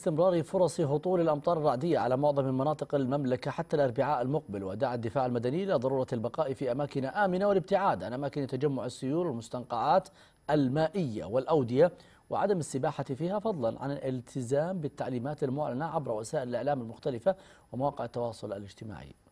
استمرار فرص هطول الأمطار الرعدية على معظم مناطق المملكة حتى الأربعاء المقبل ودعا الدفاع المدني إلى ضرورة البقاء في أماكن آمنة والابتعاد عن أماكن تجمع السيول والمستنقعات المائية والأودية وعدم السباحة فيها فضلا عن الالتزام بالتعليمات المعلنة عبر وسائل الإعلام المختلفة ومواقع التواصل الاجتماعي